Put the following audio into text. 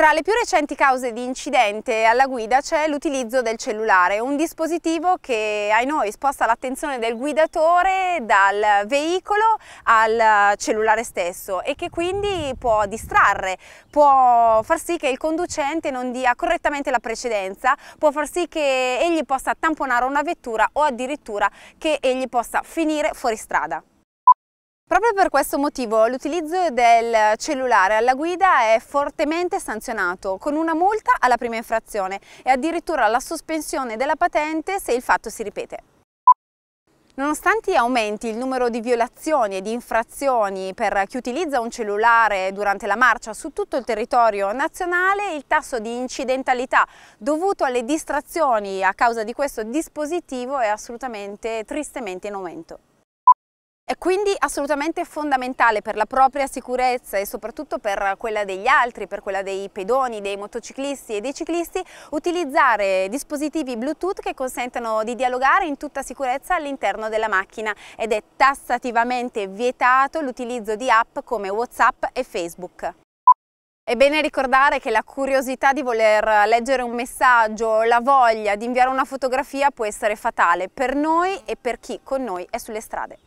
Tra le più recenti cause di incidente alla guida c'è l'utilizzo del cellulare, un dispositivo che ai noi sposta l'attenzione del guidatore dal veicolo al cellulare stesso e che quindi può distrarre, può far sì che il conducente non dia correttamente la precedenza, può far sì che egli possa tamponare una vettura o addirittura che egli possa finire fuori strada. Proprio per questo motivo l'utilizzo del cellulare alla guida è fortemente sanzionato, con una multa alla prima infrazione e addirittura la sospensione della patente se il fatto si ripete. Nonostante aumenti il numero di violazioni e di infrazioni per chi utilizza un cellulare durante la marcia su tutto il territorio nazionale, il tasso di incidentalità dovuto alle distrazioni a causa di questo dispositivo è assolutamente tristemente in aumento. È quindi assolutamente fondamentale per la propria sicurezza e soprattutto per quella degli altri, per quella dei pedoni, dei motociclisti e dei ciclisti, utilizzare dispositivi Bluetooth che consentano di dialogare in tutta sicurezza all'interno della macchina ed è tassativamente vietato l'utilizzo di app come WhatsApp e Facebook. È bene ricordare che la curiosità di voler leggere un messaggio, la voglia di inviare una fotografia può essere fatale per noi e per chi con noi è sulle strade.